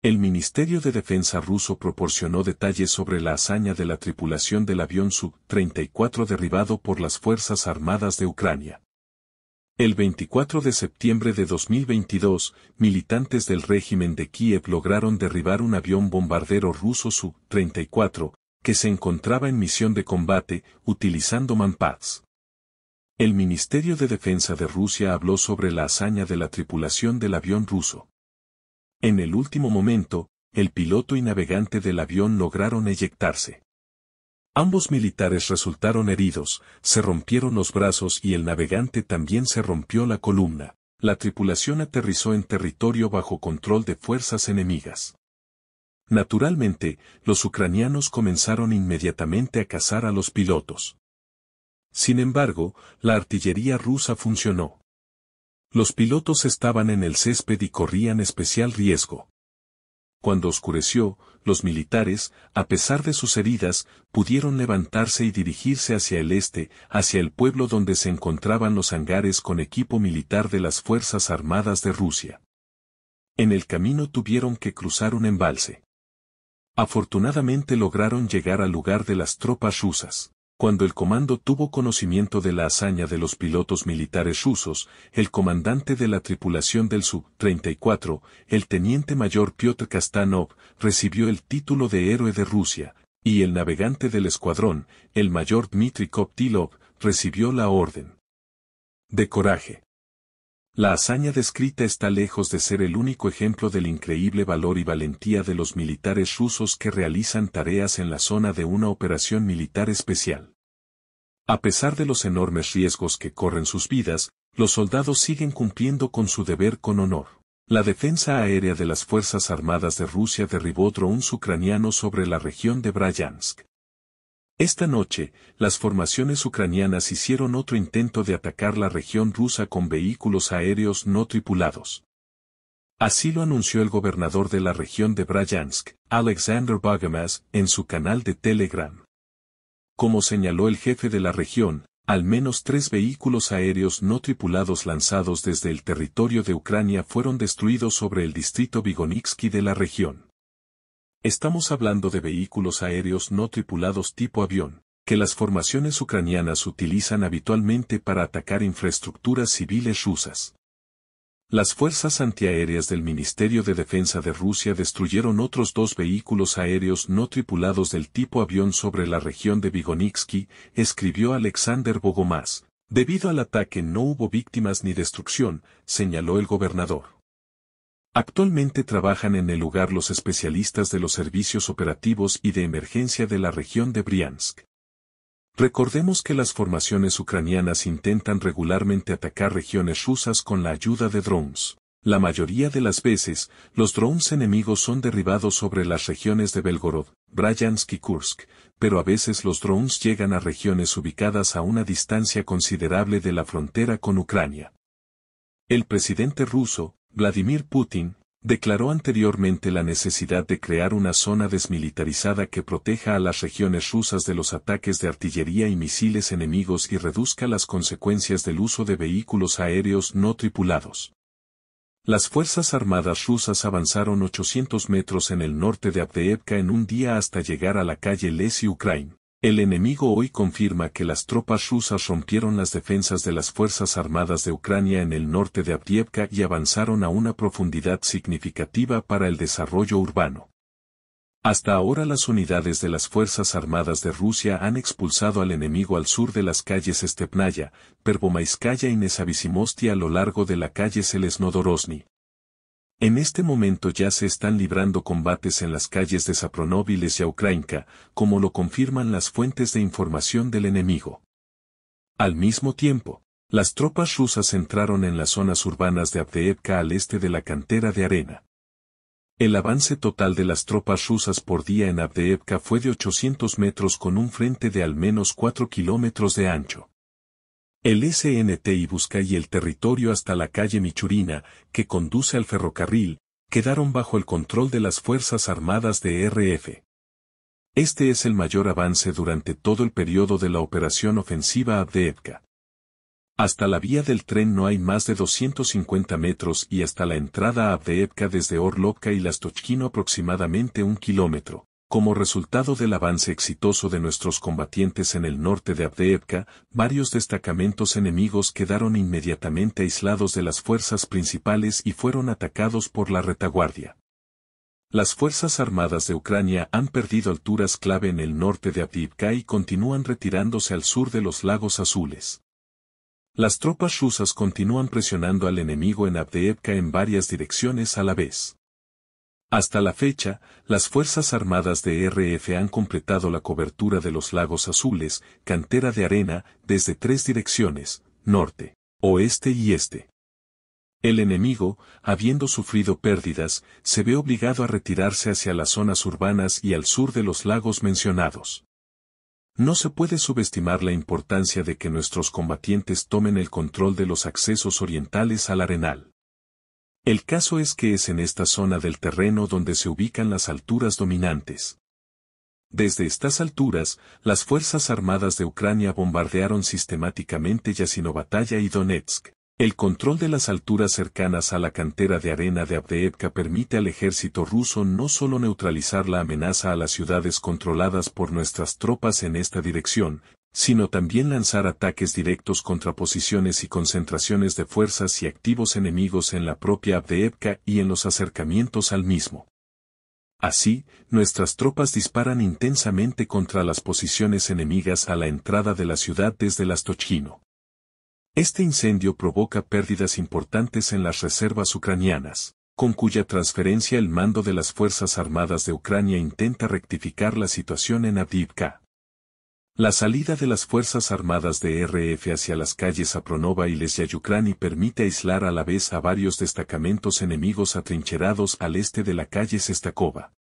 El Ministerio de Defensa ruso proporcionó detalles sobre la hazaña de la tripulación del avión Su-34 derribado por las Fuerzas Armadas de Ucrania. El 24 de septiembre de 2022, militantes del régimen de Kiev lograron derribar un avión bombardero ruso Su-34, que se encontraba en misión de combate, utilizando manpads. El Ministerio de Defensa de Rusia habló sobre la hazaña de la tripulación del avión ruso. En el último momento, el piloto y navegante del avión lograron eyectarse. Ambos militares resultaron heridos, se rompieron los brazos y el navegante también se rompió la columna. La tripulación aterrizó en territorio bajo control de fuerzas enemigas. Naturalmente, los ucranianos comenzaron inmediatamente a cazar a los pilotos. Sin embargo, la artillería rusa funcionó. Los pilotos estaban en el césped y corrían especial riesgo. Cuando oscureció, los militares, a pesar de sus heridas, pudieron levantarse y dirigirse hacia el este, hacia el pueblo donde se encontraban los hangares con equipo militar de las Fuerzas Armadas de Rusia. En el camino tuvieron que cruzar un embalse. Afortunadamente lograron llegar al lugar de las tropas rusas. Cuando el comando tuvo conocimiento de la hazaña de los pilotos militares rusos, el comandante de la tripulación del Su-34, el teniente mayor Piotr Kastanov, recibió el título de héroe de Rusia, y el navegante del escuadrón, el mayor Dmitry Koptilov, recibió la orden de coraje. La hazaña descrita está lejos de ser el único ejemplo del increíble valor y valentía de los militares rusos que realizan tareas en la zona de una operación militar especial. A pesar de los enormes riesgos que corren sus vidas, los soldados siguen cumpliendo con su deber con honor. La defensa aérea de las Fuerzas Armadas de Rusia derribó un ucraniano sobre la región de Bryansk. Esta noche, las formaciones ucranianas hicieron otro intento de atacar la región rusa con vehículos aéreos no tripulados. Así lo anunció el gobernador de la región de Bryansk, Alexander Bagamas, en su canal de Telegram. Como señaló el jefe de la región, al menos tres vehículos aéreos no tripulados lanzados desde el territorio de Ucrania fueron destruidos sobre el distrito Vygonitsky de la región. Estamos hablando de vehículos aéreos no tripulados tipo avión, que las formaciones ucranianas utilizan habitualmente para atacar infraestructuras civiles rusas. Las fuerzas antiaéreas del Ministerio de Defensa de Rusia destruyeron otros dos vehículos aéreos no tripulados del tipo avión sobre la región de Vigonitsky, escribió Alexander Bogomás. Debido al ataque no hubo víctimas ni destrucción, señaló el gobernador. Actualmente trabajan en el lugar los especialistas de los servicios operativos y de emergencia de la región de Briansk. Recordemos que las formaciones ucranianas intentan regularmente atacar regiones rusas con la ayuda de drones. La mayoría de las veces, los drones enemigos son derribados sobre las regiones de Belgorod, Bryansk y Kursk, pero a veces los drones llegan a regiones ubicadas a una distancia considerable de la frontera con Ucrania. El presidente ruso, Vladimir Putin, declaró anteriormente la necesidad de crear una zona desmilitarizada que proteja a las regiones rusas de los ataques de artillería y misiles enemigos y reduzca las consecuencias del uso de vehículos aéreos no tripulados. Las Fuerzas Armadas rusas avanzaron 800 metros en el norte de Abdeevka en un día hasta llegar a la calle Lesi Ukraine. El enemigo hoy confirma que las tropas rusas rompieron las defensas de las Fuerzas Armadas de Ucrania en el norte de Avdiivka y avanzaron a una profundidad significativa para el desarrollo urbano. Hasta ahora las unidades de las Fuerzas Armadas de Rusia han expulsado al enemigo al sur de las calles Stepnaya, Pervomaiskaya y Nezavisimostia a lo largo de la calle Selesnodorosny. En este momento ya se están librando combates en las calles de Sapronóviles y Aukrainka, como lo confirman las fuentes de información del enemigo. Al mismo tiempo, las tropas rusas entraron en las zonas urbanas de Abdeevka al este de la cantera de arena. El avance total de las tropas rusas por día en Abdeevka fue de 800 metros con un frente de al menos 4 kilómetros de ancho el SNT y Busca y el territorio hasta la calle Michurina, que conduce al ferrocarril, quedaron bajo el control de las Fuerzas Armadas de RF. Este es el mayor avance durante todo el periodo de la operación ofensiva Abdeevka. Hasta la vía del tren no hay más de 250 metros y hasta la entrada a Abdeevka desde Orlovka y Lastochkino aproximadamente un kilómetro. Como resultado del avance exitoso de nuestros combatientes en el norte de Abdeevka, varios destacamentos enemigos quedaron inmediatamente aislados de las fuerzas principales y fueron atacados por la retaguardia. Las Fuerzas Armadas de Ucrania han perdido alturas clave en el norte de abdeevka y continúan retirándose al sur de los lagos azules. Las tropas rusas continúan presionando al enemigo en Abdeevka en varias direcciones a la vez. Hasta la fecha, las Fuerzas Armadas de RF han completado la cobertura de los Lagos Azules, cantera de arena, desde tres direcciones, norte, oeste y este. El enemigo, habiendo sufrido pérdidas, se ve obligado a retirarse hacia las zonas urbanas y al sur de los lagos mencionados. No se puede subestimar la importancia de que nuestros combatientes tomen el control de los accesos orientales al arenal. El caso es que es en esta zona del terreno donde se ubican las alturas dominantes. Desde estas alturas, las Fuerzas Armadas de Ucrania bombardearon sistemáticamente Yasinovataya y Donetsk. El control de las alturas cercanas a la cantera de arena de Abdeevka permite al ejército ruso no solo neutralizar la amenaza a las ciudades controladas por nuestras tropas en esta dirección, sino también lanzar ataques directos contra posiciones y concentraciones de fuerzas y activos enemigos en la propia Abdeevka y en los acercamientos al mismo. Así, nuestras tropas disparan intensamente contra las posiciones enemigas a la entrada de la ciudad desde el Astochino. Este incendio provoca pérdidas importantes en las reservas ucranianas, con cuya transferencia el mando de las Fuerzas Armadas de Ucrania intenta rectificar la situación en Avdiivka. La salida de las Fuerzas Armadas de RF hacia las calles Apronova y Lesyayukrani permite aislar a la vez a varios destacamentos enemigos atrincherados al este de la calle Sestakova.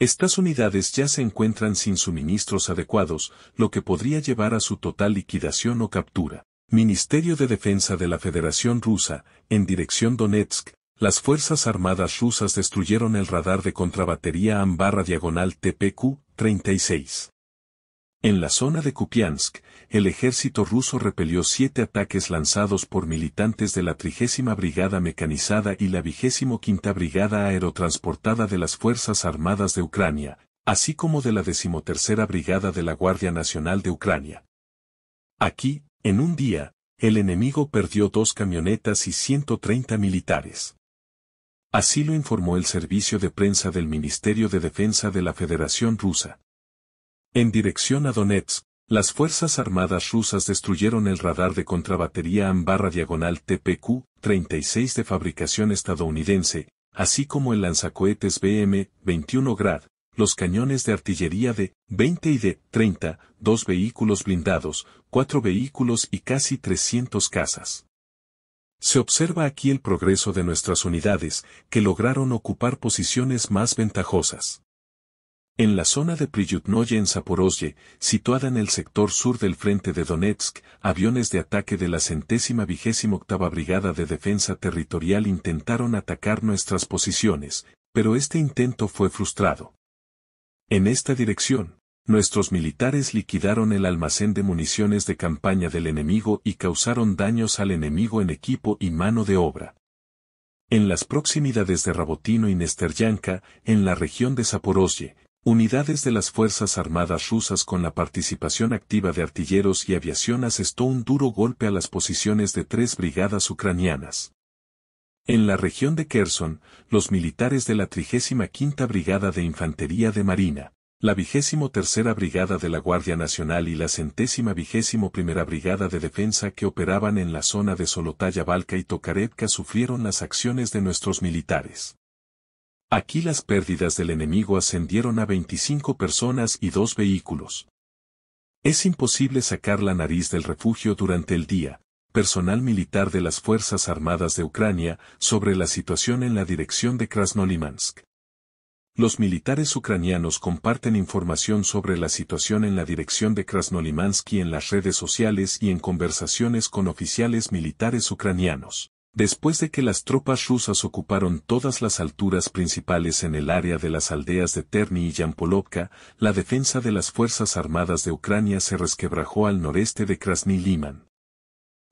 Estas unidades ya se encuentran sin suministros adecuados, lo que podría llevar a su total liquidación o captura. Ministerio de Defensa de la Federación Rusa, en dirección Donetsk, las Fuerzas Armadas rusas destruyeron el radar de contrabatería AMBARRA diagonal TPQ-36. En la zona de Kupiansk, el ejército ruso repelió siete ataques lanzados por militantes de la trigésima Brigada Mecanizada y la vigésimo quinta Brigada Aerotransportada de las Fuerzas Armadas de Ucrania, así como de la decimotercera Brigada de la Guardia Nacional de Ucrania. Aquí, en un día, el enemigo perdió dos camionetas y 130 militares. Así lo informó el servicio de prensa del Ministerio de Defensa de la Federación Rusa. En dirección a Donetsk, las Fuerzas Armadas rusas destruyeron el radar de contrabatería Ambarra Diagonal TPQ-36 de fabricación estadounidense, así como el lanzacohetes BM-21 Grad, los cañones de artillería de 20 y de 30, dos vehículos blindados, cuatro vehículos y casi 300 casas. Se observa aquí el progreso de nuestras unidades, que lograron ocupar posiciones más ventajosas. En la zona de Priyutnoye en Zaporozhye, situada en el sector sur del frente de Donetsk, aviones de ataque de la centésima vigésima octava Brigada de Defensa Territorial intentaron atacar nuestras posiciones, pero este intento fue frustrado. En esta dirección, nuestros militares liquidaron el almacén de municiones de campaña del enemigo y causaron daños al enemigo en equipo y mano de obra. En las proximidades de Rabotino y Nesteryanka, en la región de Zaporozhye, Unidades de las Fuerzas Armadas rusas con la participación activa de artilleros y aviación asestó un duro golpe a las posiciones de tres brigadas ucranianas. En la región de Kherson, los militares de la 35 Brigada de Infantería de Marina, la 23 Brigada de la Guardia Nacional y la centésima vigésimo Brigada de Defensa que operaban en la zona de Solotaya valka y Tokarevka sufrieron las acciones de nuestros militares. Aquí las pérdidas del enemigo ascendieron a 25 personas y dos vehículos. Es imposible sacar la nariz del refugio durante el día. Personal militar de las Fuerzas Armadas de Ucrania sobre la situación en la dirección de Krasnolimansk. Los militares ucranianos comparten información sobre la situación en la dirección de y en las redes sociales y en conversaciones con oficiales militares ucranianos. Después de que las tropas rusas ocuparon todas las alturas principales en el área de las aldeas de Terni y Yampolovka, la defensa de las Fuerzas Armadas de Ucrania se resquebrajó al noreste de Krasny Liman.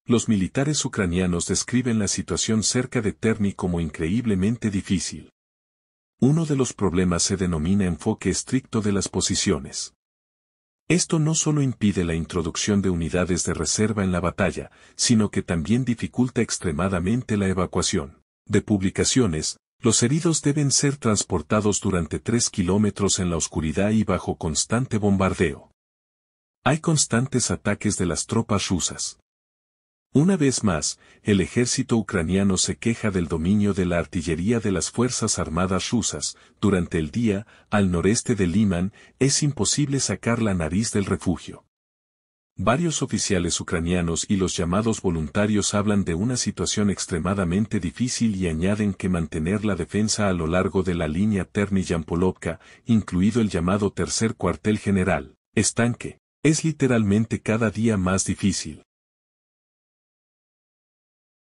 Los militares ucranianos describen la situación cerca de Terni como increíblemente difícil. Uno de los problemas se denomina enfoque estricto de las posiciones. Esto no solo impide la introducción de unidades de reserva en la batalla, sino que también dificulta extremadamente la evacuación. De publicaciones, los heridos deben ser transportados durante tres kilómetros en la oscuridad y bajo constante bombardeo. Hay constantes ataques de las tropas rusas. Una vez más, el ejército ucraniano se queja del dominio de la artillería de las Fuerzas Armadas rusas. Durante el día, al noreste de Liman, es imposible sacar la nariz del refugio. Varios oficiales ucranianos y los llamados voluntarios hablan de una situación extremadamente difícil y añaden que mantener la defensa a lo largo de la línea Terni-Yampolovka, incluido el llamado tercer cuartel general, estanque, es literalmente cada día más difícil.